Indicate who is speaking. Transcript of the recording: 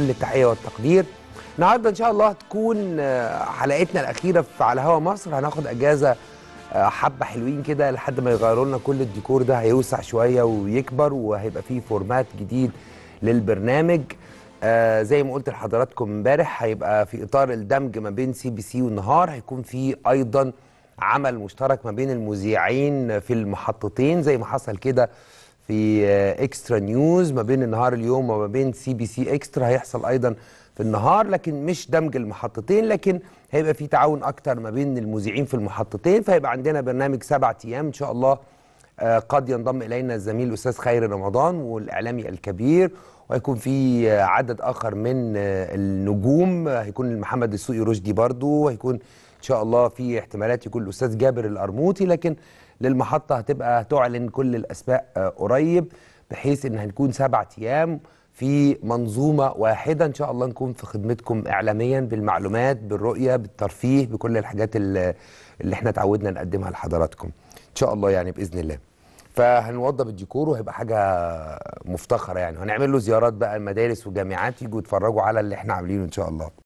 Speaker 1: كل التحيه والتقدير النهارده ان شاء الله هتكون آه، حلقتنا الاخيره في على هوا مصر هناخد اجازه آه، حبه حلوين كده لحد ما يغيروا لنا كل الديكور ده هيوسع شويه ويكبر وهيبقى فيه فورمات جديد للبرنامج آه زي ما قلت لحضراتكم امبارح هيبقى في اطار الدمج ما بين سي بي سي والنهار هيكون في ايضا عمل مشترك ما بين المذيعين في المحطتين زي ما حصل كده في اكسترا آه، نيوز ما بين النهار اليوم وما بين سي بي سي اكسترا هيحصل ايضا في النهار لكن مش دمج المحطتين لكن هيبقى في تعاون اكتر ما بين المذيعين في المحطتين فهيبقى عندنا برنامج سبعة ايام ان شاء الله آه، قد ينضم الينا الزميل الاستاذ خيري رمضان والاعلامي الكبير وهيكون في آه، عدد اخر من النجوم هيكون محمد السوقي رشدي برضو هيكون ان شاء الله في احتمالات يكون الاستاذ جابر القرموطي لكن للمحطه هتبقى تعلن كل الاسماء آه، قريب بحيث ان هنكون سبع ايام في منظومه واحده ان شاء الله نكون في خدمتكم اعلاميا بالمعلومات بالرؤيه بالترفيه بكل الحاجات اللي احنا اتعودنا نقدمها لحضراتكم ان شاء الله يعني باذن الله فهنوضب الديكور وهيبقى حاجه مفتخره يعني هنعمل له زيارات بقى المدارس والجامعات يجوا يتفرجوا على اللي احنا عاملينه ان شاء الله